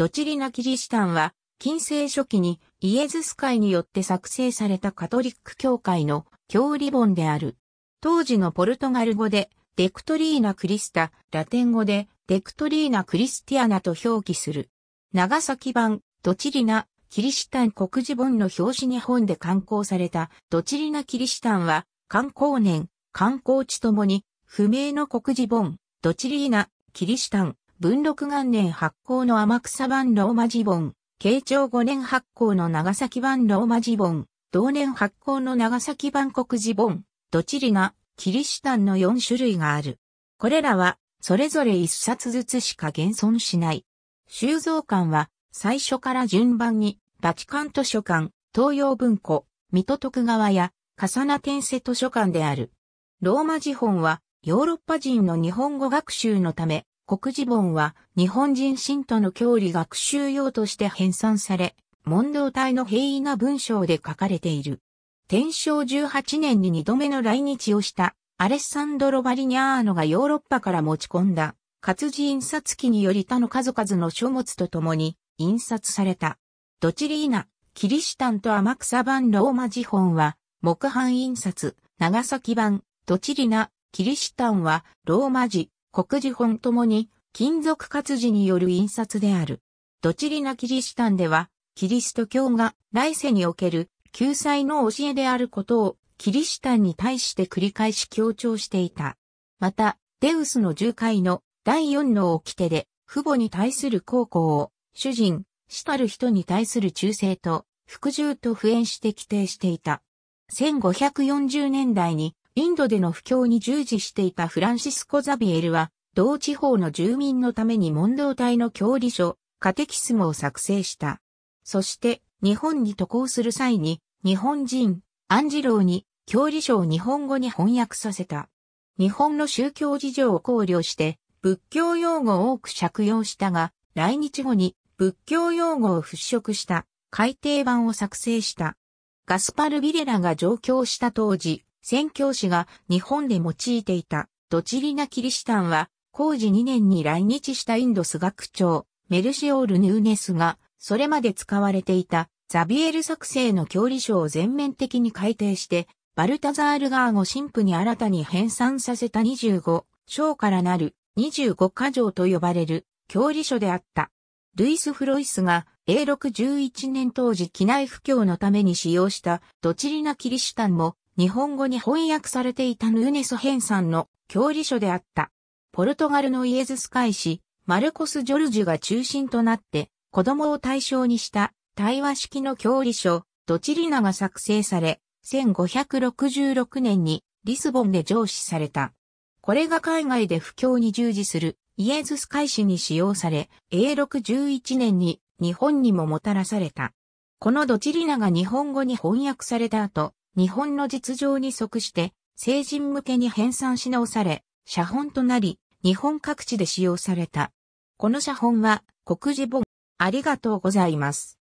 ドチリナ・キリシタンは、近世初期にイエズス会によって作成されたカトリック教会の教理本である。当時のポルトガル語で、デクトリーナ・クリスタ、ラテン語で、デクトリーナ・クリスティアナと表記する。長崎版、ドチリナ・キリシタン国字本の表紙に本で刊行された、ドチリナ・キリシタンは、観光年、観光地ともに、不明の国字本、ドチリーナ・キリシタン、文禄元年発行の天草版ローマ字本、慶長5年発行の長崎版ローマ字本、同年発行の長崎版国字本、どちりが、キリシタンの4種類がある。これらは、それぞれ1冊ずつしか現存しない。収蔵館は、最初から順番に、バチカン図書館、東洋文庫、水戸徳川や、笠名天瀬図書館である。ローマ字本は、ヨーロッパ人の日本語学習のため、国字本は日本人信徒の教理学習用として編纂され、問答体の平易な文章で書かれている。天正18年に2度目の来日をしたアレッサンドロ・バリニャーノがヨーロッパから持ち込んだ活字印刷機により他の数々の書物とともに印刷された。ドチリーナ、キリシタンと天草版ローマ字本は木版印刷、長崎版、ドチリナ、キリシタンはローマ字、国字本ともに、金属活字による印刷である。どちりなキリシタンでは、キリスト教が来世における救済の教えであることをキリシタンに対して繰り返し強調していた。また、デウスの十回の第四の掟で、父母に対する孝行を、主人、主たる人に対する忠誠と、服従と不縁して規定していた。1540年代にインドでの布教に従事していたフランシスコ・ザビエルは、同地方の住民のために問答体の教理書、カテキスムを作成した。そして、日本に渡航する際に、日本人、アンジローに、教理書を日本語に翻訳させた。日本の宗教事情を考慮して、仏教用語を多く借用したが、来日後に仏教用語を払拭した改訂版を作成した。ガスパル・ビレラが上京した当時、宣教師が日本で用いていたドチリナ・キリシタンは、工事2年に来日したインドス学長、メルシオール・ヌーネスが、それまで使われていたザビエル作成の教理書を全面的に改定して、バルタザール・ガーゴ神父に新たに編纂させた25章からなる25箇条と呼ばれる教理書であった。ルイス・フロイスが永禄11年当時機内不況のために使用したドチリナ・キリシタンも日本語に翻訳されていたヌーネス・ヘンさんの教理書であった。ポルトガルのイエズス会士、マルコス・ジョルジュが中心となって、子供を対象にした対話式の教理書、ドチリナが作成され、1566年にリスボンで上司された。これが海外で布教に従事するイエズス会士に使用され、A611 年に日本にももたらされた。このドチリナが日本語に翻訳された後、日本の実情に即して成人向けに編纂し直され、写本となり、日本各地で使用された。この写本は、国字本。ありがとうございます。